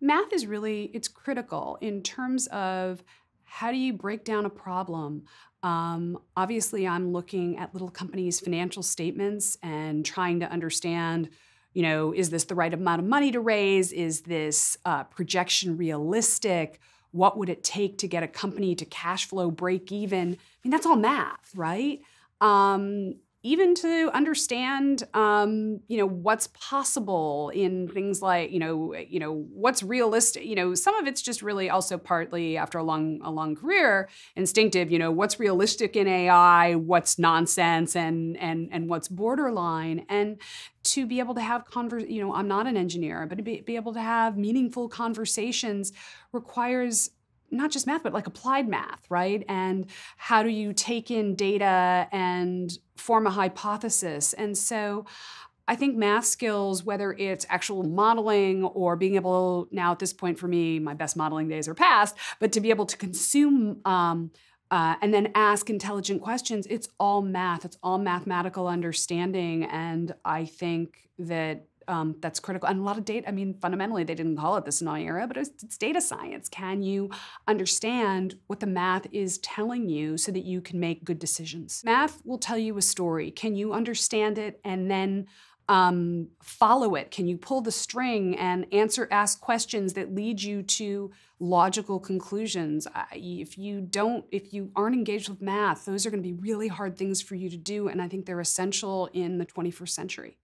math is really it's critical in terms of how do you break down a problem um, obviously i'm looking at little companies financial statements and trying to understand you know is this the right amount of money to raise is this uh, projection realistic what would it take to get a company to cash flow break even i mean that's all math right um, even to understand, um, you know, what's possible in things like, you know, you know, what's realistic. You know, some of it's just really also partly after a long, a long career, instinctive. You know, what's realistic in AI, what's nonsense, and and and what's borderline, and to be able to have convers. You know, I'm not an engineer, but to be, be able to have meaningful conversations requires not just math, but like applied math, right? And how do you take in data and form a hypothesis? And so I think math skills, whether it's actual modeling or being able, now at this point for me, my best modeling days are past, but to be able to consume um, uh, and then ask intelligent questions, it's all math, it's all mathematical understanding. And I think that um, that's critical. And a lot of data, I mean, fundamentally, they didn't call it the Sonali era, but it's, it's data science. Can you understand what the math is telling you so that you can make good decisions? Math will tell you a story. Can you understand it and then um, follow it? Can you pull the string and answer, ask questions that lead you to logical conclusions? if you don't, if you aren't engaged with math, those are going to be really hard things for you to do, and I think they're essential in the 21st century.